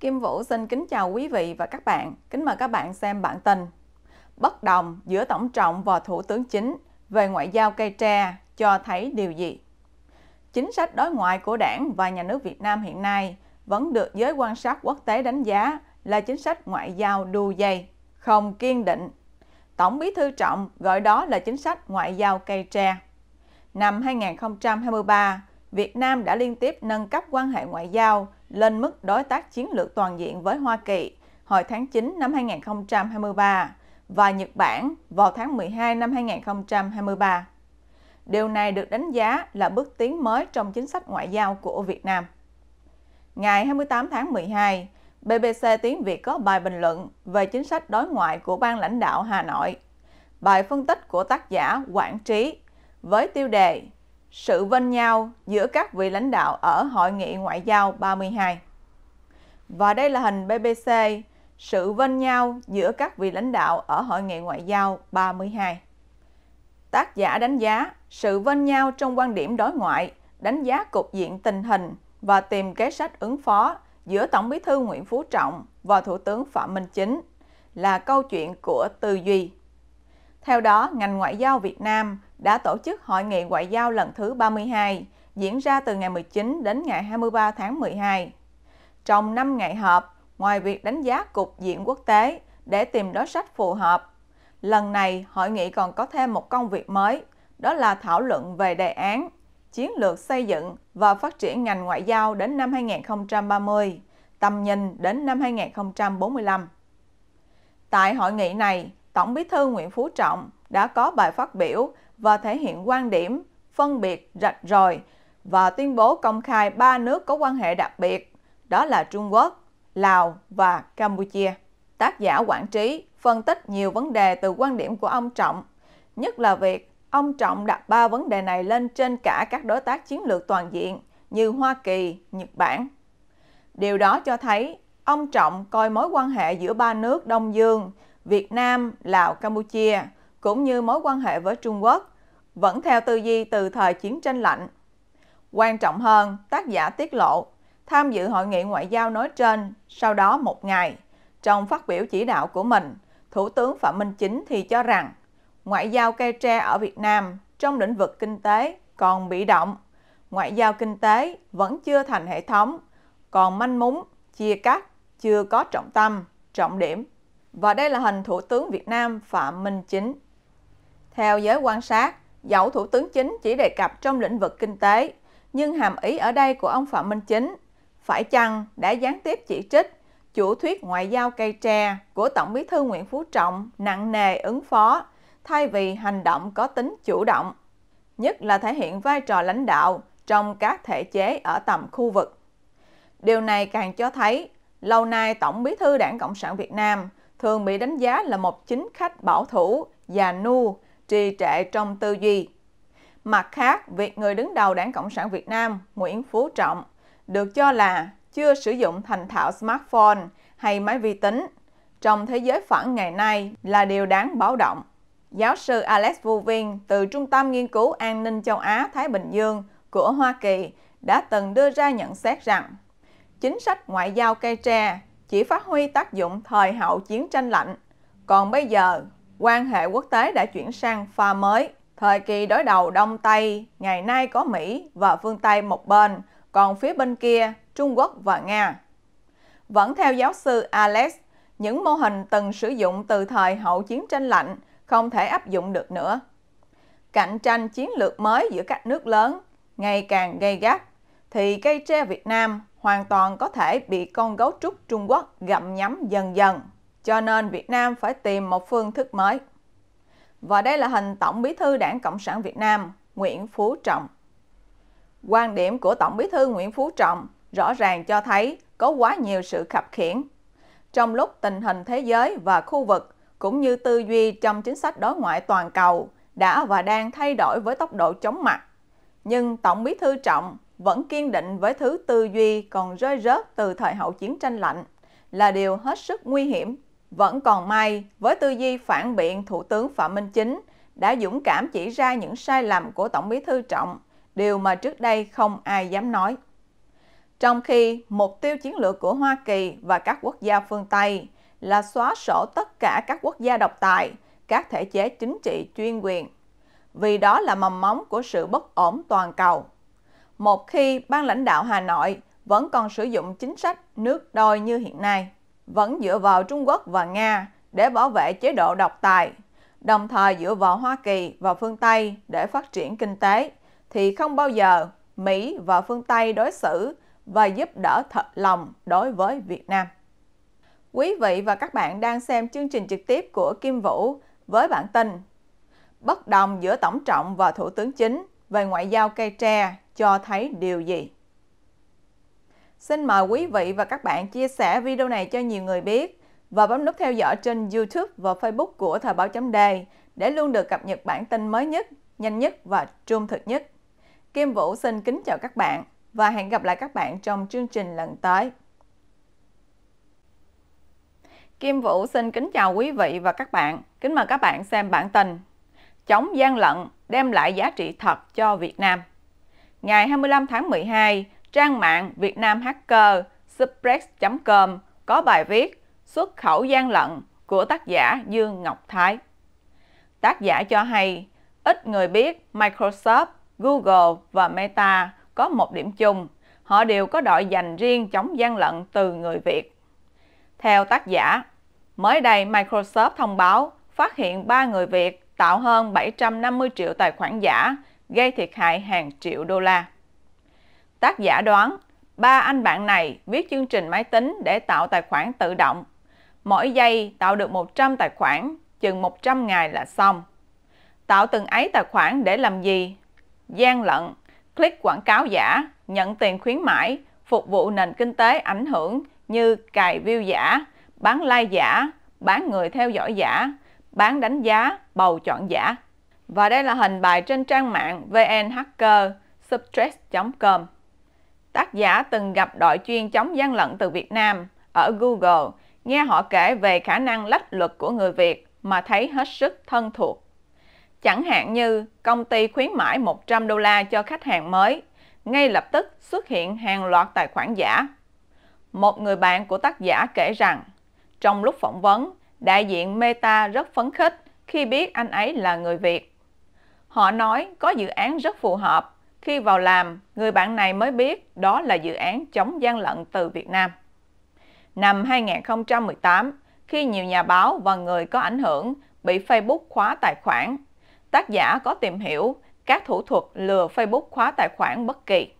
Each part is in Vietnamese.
Kim Vũ xin kính chào quý vị và các bạn. Kính mời các bạn xem bản tin. Bất đồng giữa Tổng trọng và Thủ tướng Chính về ngoại giao cây tre cho thấy điều gì? Chính sách đối ngoại của đảng và nhà nước Việt Nam hiện nay vẫn được giới quan sát quốc tế đánh giá là chính sách ngoại giao đu dây, không kiên định. Tổng bí thư Trọng gọi đó là chính sách ngoại giao cây tre. Năm 2023, Việt Nam đã liên tiếp nâng cấp quan hệ ngoại giao lên mức đối tác chiến lược toàn diện với Hoa Kỳ hồi tháng 9 năm 2023 và Nhật Bản vào tháng 12 năm 2023. Điều này được đánh giá là bước tiến mới trong chính sách ngoại giao của Việt Nam. Ngày 28 tháng 12, BBC Tiếng Việt có bài bình luận về chính sách đối ngoại của ban lãnh đạo Hà Nội. Bài phân tích của tác giả Quảng Trí với tiêu đề sự vân nhau giữa các vị lãnh đạo ở Hội nghị Ngoại giao 32. Và đây là hình BBC, sự vân nhau giữa các vị lãnh đạo ở Hội nghị Ngoại giao 32. Tác giả đánh giá sự vân nhau trong quan điểm đối ngoại, đánh giá cục diện tình hình và tìm kế sách ứng phó giữa Tổng bí thư Nguyễn Phú Trọng và Thủ tướng Phạm Minh Chính là câu chuyện của tư duy. Theo đó, ngành ngoại giao Việt Nam – đã tổ chức Hội nghị Ngoại giao lần thứ 32, diễn ra từ ngày 19 đến ngày 23 tháng 12. Trong 5 ngày họp, ngoài việc đánh giá cục diện quốc tế để tìm đối sách phù hợp, lần này hội nghị còn có thêm một công việc mới, đó là thảo luận về đề án chiến lược xây dựng và phát triển ngành ngoại giao đến năm 2030, tầm nhìn đến năm 2045. Tại hội nghị này, Tổng Bí thư Nguyễn Phú Trọng đã có bài phát biểu và thể hiện quan điểm phân biệt rạch ròi và tuyên bố công khai ba nước có quan hệ đặc biệt, đó là Trung Quốc, Lào và Campuchia. Tác giả quản trí phân tích nhiều vấn đề từ quan điểm của ông Trọng, nhất là việc ông Trọng đặt ba vấn đề này lên trên cả các đối tác chiến lược toàn diện như Hoa Kỳ, Nhật Bản. Điều đó cho thấy ông Trọng coi mối quan hệ giữa ba nước Đông Dương, Việt Nam, Lào, Campuchia – cũng như mối quan hệ với Trung Quốc, vẫn theo tư duy từ thời chiến tranh lạnh. Quan trọng hơn, tác giả tiết lộ, tham dự hội nghị ngoại giao nói trên sau đó một ngày. Trong phát biểu chỉ đạo của mình, Thủ tướng Phạm Minh Chính thì cho rằng ngoại giao cây tre ở Việt Nam trong lĩnh vực kinh tế còn bị động. Ngoại giao kinh tế vẫn chưa thành hệ thống, còn manh mún, chia cắt, chưa có trọng tâm, trọng điểm. Và đây là hình Thủ tướng Việt Nam Phạm Minh Chính. Theo giới quan sát, dẫu Thủ tướng Chính chỉ đề cập trong lĩnh vực kinh tế, nhưng hàm ý ở đây của ông Phạm Minh Chính phải chăng đã gián tiếp chỉ trích chủ thuyết ngoại giao cây tre của Tổng bí thư Nguyễn Phú Trọng nặng nề ứng phó thay vì hành động có tính chủ động, nhất là thể hiện vai trò lãnh đạo trong các thể chế ở tầm khu vực. Điều này càng cho thấy, lâu nay Tổng bí thư Đảng Cộng sản Việt Nam thường bị đánh giá là một chính khách bảo thủ, già nu, trì trệ trong tư duy. Mặt khác, việc người đứng đầu đảng Cộng sản Việt Nam Nguyễn Phú Trọng được cho là chưa sử dụng thành thạo smartphone hay máy vi tính trong thế giới phẳng ngày nay là điều đáng báo động. Giáo sư Alex Vuvin từ Trung tâm Nghiên cứu An ninh châu Á-Thái Bình Dương của Hoa Kỳ đã từng đưa ra nhận xét rằng chính sách ngoại giao cây tre chỉ phát huy tác dụng thời hậu chiến tranh lạnh, còn bây giờ quan hệ quốc tế đã chuyển sang pha mới. Thời kỳ đối đầu Đông Tây, ngày nay có Mỹ và phương Tây một bên, còn phía bên kia Trung Quốc và Nga. Vẫn theo giáo sư Alex, những mô hình từng sử dụng từ thời hậu chiến tranh lạnh không thể áp dụng được nữa. Cạnh tranh chiến lược mới giữa các nước lớn ngày càng gay gắt, thì cây tre Việt Nam hoàn toàn có thể bị con gấu trúc Trung Quốc gặm nhắm dần dần. Cho nên Việt Nam phải tìm một phương thức mới. Và đây là hình Tổng Bí thư Đảng Cộng sản Việt Nam Nguyễn Phú Trọng. Quan điểm của Tổng Bí thư Nguyễn Phú Trọng rõ ràng cho thấy có quá nhiều sự khập khiển. Trong lúc tình hình thế giới và khu vực cũng như tư duy trong chính sách đối ngoại toàn cầu đã và đang thay đổi với tốc độ chóng mặt. Nhưng Tổng Bí thư Trọng vẫn kiên định với thứ tư duy còn rơi rớt từ thời hậu chiến tranh lạnh là điều hết sức nguy hiểm vẫn còn may, với tư duy phản biện Thủ tướng Phạm Minh Chính đã dũng cảm chỉ ra những sai lầm của Tổng bí thư Trọng, điều mà trước đây không ai dám nói. Trong khi mục tiêu chiến lược của Hoa Kỳ và các quốc gia phương Tây là xóa sổ tất cả các quốc gia độc tài, các thể chế chính trị chuyên quyền, vì đó là mầm móng của sự bất ổn toàn cầu. Một khi ban lãnh đạo Hà Nội vẫn còn sử dụng chính sách nước đôi như hiện nay vẫn dựa vào Trung Quốc và Nga để bảo vệ chế độ độc tài, đồng thời dựa vào Hoa Kỳ và phương Tây để phát triển kinh tế, thì không bao giờ Mỹ và phương Tây đối xử và giúp đỡ thật lòng đối với Việt Nam. Quý vị và các bạn đang xem chương trình trực tiếp của Kim Vũ với bản tin Bất đồng giữa Tổng trọng và Thủ tướng Chính về ngoại giao cây tre cho thấy điều gì? Xin mời quý vị và các bạn chia sẻ video này cho nhiều người biết và bấm nút theo dõi trên YouTube và Facebook của Thời báo chấm đề để luôn được cập nhật bản tin mới nhất, nhanh nhất và trung thực nhất. Kim Vũ xin kính chào các bạn và hẹn gặp lại các bạn trong chương trình lần tới. Kim Vũ xin kính chào quý vị và các bạn. Kính mời các bạn xem bản tin Chống gian lận đem lại giá trị thật cho Việt Nam. Ngày 25 tháng 12, Trang mạng Việt Nam Hacker suplex.com có bài viết Xuất khẩu gian lận của tác giả Dương Ngọc Thái. Tác giả cho hay, ít người biết Microsoft, Google và Meta có một điểm chung, họ đều có đội dành riêng chống gian lận từ người Việt. Theo tác giả, mới đây Microsoft thông báo phát hiện 3 người Việt tạo hơn 750 triệu tài khoản giả, gây thiệt hại hàng triệu đô la. Tác giả đoán, ba anh bạn này viết chương trình máy tính để tạo tài khoản tự động. Mỗi giây tạo được 100 tài khoản, chừng 100 ngày là xong. Tạo từng ấy tài khoản để làm gì? Gian lận, click quảng cáo giả, nhận tiền khuyến mãi, phục vụ nền kinh tế ảnh hưởng như cài view giả, bán like giả, bán người theo dõi giả, bán đánh giá, bầu chọn giả. Và đây là hình bài trên trang mạng VN Hacker substress.com. Tác giả từng gặp đội chuyên chống gian lận từ Việt Nam ở Google, nghe họ kể về khả năng lách luật của người Việt mà thấy hết sức thân thuộc. Chẳng hạn như công ty khuyến mãi 100 đô la cho khách hàng mới, ngay lập tức xuất hiện hàng loạt tài khoản giả. Một người bạn của tác giả kể rằng, trong lúc phỏng vấn, đại diện Meta rất phấn khích khi biết anh ấy là người Việt. Họ nói có dự án rất phù hợp khi vào làm, người bạn này mới biết đó là dự án chống gian lận từ Việt Nam. Năm 2018, khi nhiều nhà báo và người có ảnh hưởng bị Facebook khóa tài khoản, tác giả có tìm hiểu các thủ thuật lừa Facebook khóa tài khoản bất kỳ.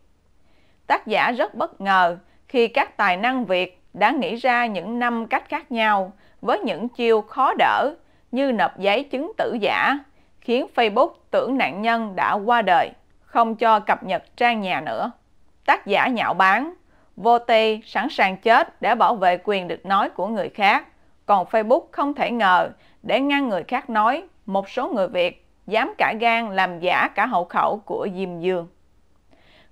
Tác giả rất bất ngờ khi các tài năng Việt đã nghĩ ra những năm cách khác nhau với những chiêu khó đỡ như nộp giấy chứng tử giả, khiến Facebook tưởng nạn nhân đã qua đời không cho cập nhật trang nhà nữa. Tác giả nhạo báng, vô ti sẵn sàng chết để bảo vệ quyền được nói của người khác. Còn Facebook không thể ngờ, để ngăn người khác nói, một số người Việt dám cả gan làm giả cả hậu khẩu của Diêm Dương.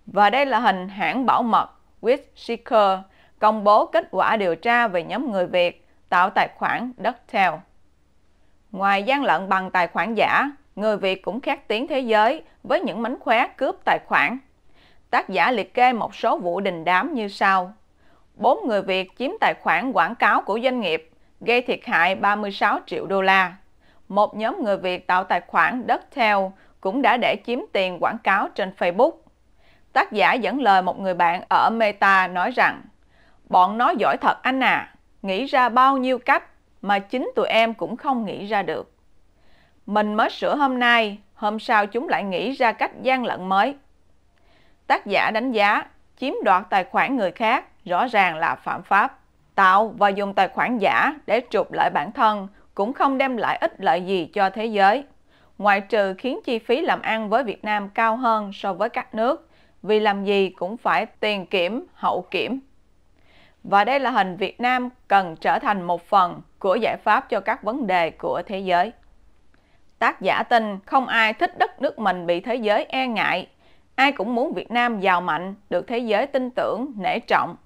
Và đây là hình hãng bảo mật With công bố kết quả điều tra về nhóm người Việt tạo tài khoản Ducktail. Ngoài gian lận bằng tài khoản giả, người Việt cũng khát tiếng thế giới với những mánh khóe cướp tài khoản. Tác giả liệt kê một số vụ đình đám như sau. Bốn người Việt chiếm tài khoản quảng cáo của doanh nghiệp, gây thiệt hại 36 triệu đô la. Một nhóm người Việt tạo tài khoản đất theo cũng đã để chiếm tiền quảng cáo trên Facebook. Tác giả dẫn lời một người bạn ở Meta nói rằng, Bọn nó giỏi thật anh à, nghĩ ra bao nhiêu cách mà chính tụi em cũng không nghĩ ra được. Mình mới sửa hôm nay, hôm sau chúng lại nghĩ ra cách gian lận mới. Tác giả đánh giá, chiếm đoạt tài khoản người khác rõ ràng là phạm pháp. Tạo và dùng tài khoản giả để trục lợi bản thân cũng không đem lại ích lợi gì cho thế giới. Ngoại trừ khiến chi phí làm ăn với Việt Nam cao hơn so với các nước, vì làm gì cũng phải tiền kiểm, hậu kiểm. Và đây là hình Việt Nam cần trở thành một phần của giải pháp cho các vấn đề của thế giới. Tác giả tin không ai thích đất nước mình bị thế giới e ngại. Ai cũng muốn Việt Nam giàu mạnh, được thế giới tin tưởng, nể trọng.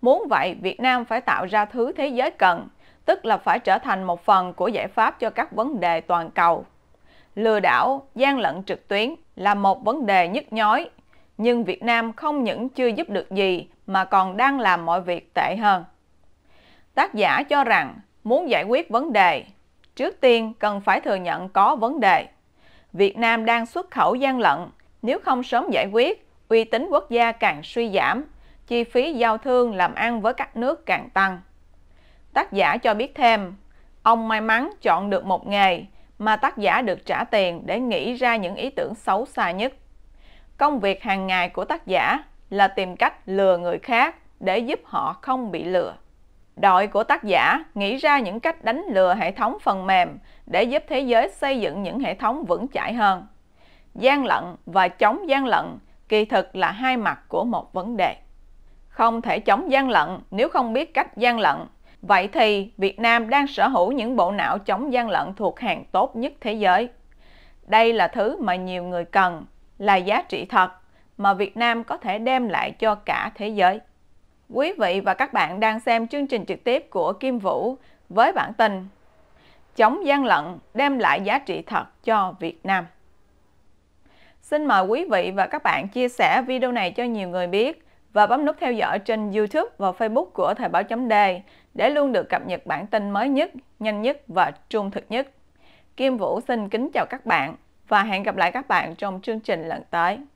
Muốn vậy, Việt Nam phải tạo ra thứ thế giới cần, tức là phải trở thành một phần của giải pháp cho các vấn đề toàn cầu. Lừa đảo, gian lận trực tuyến là một vấn đề nhức nhói, nhưng Việt Nam không những chưa giúp được gì mà còn đang làm mọi việc tệ hơn. Tác giả cho rằng muốn giải quyết vấn đề, trước tiên cần phải thừa nhận có vấn đề. Việt Nam đang xuất khẩu gian lận, nếu không sớm giải quyết, uy tín quốc gia càng suy giảm, chi phí giao thương làm ăn với các nước càng tăng. Tác giả cho biết thêm, ông may mắn chọn được một nghề mà tác giả được trả tiền để nghĩ ra những ý tưởng xấu xa nhất. Công việc hàng ngày của tác giả là tìm cách lừa người khác để giúp họ không bị lừa. Đội của tác giả nghĩ ra những cách đánh lừa hệ thống phần mềm để giúp thế giới xây dựng những hệ thống vững chãi hơn. Gian lận và chống gian lận kỳ thực là hai mặt của một vấn đề. Không thể chống gian lận nếu không biết cách gian lận. Vậy thì Việt Nam đang sở hữu những bộ não chống gian lận thuộc hàng tốt nhất thế giới. Đây là thứ mà nhiều người cần, là giá trị thật mà Việt Nam có thể đem lại cho cả thế giới. Quý vị và các bạn đang xem chương trình trực tiếp của Kim Vũ với bản tin Chống gian lận đem lại giá trị thật cho Việt Nam. Xin mời quý vị và các bạn chia sẻ video này cho nhiều người biết và bấm nút theo dõi trên YouTube và Facebook của Thời báo chấm đề để luôn được cập nhật bản tin mới nhất, nhanh nhất và trung thực nhất. Kim Vũ xin kính chào các bạn và hẹn gặp lại các bạn trong chương trình lần tới.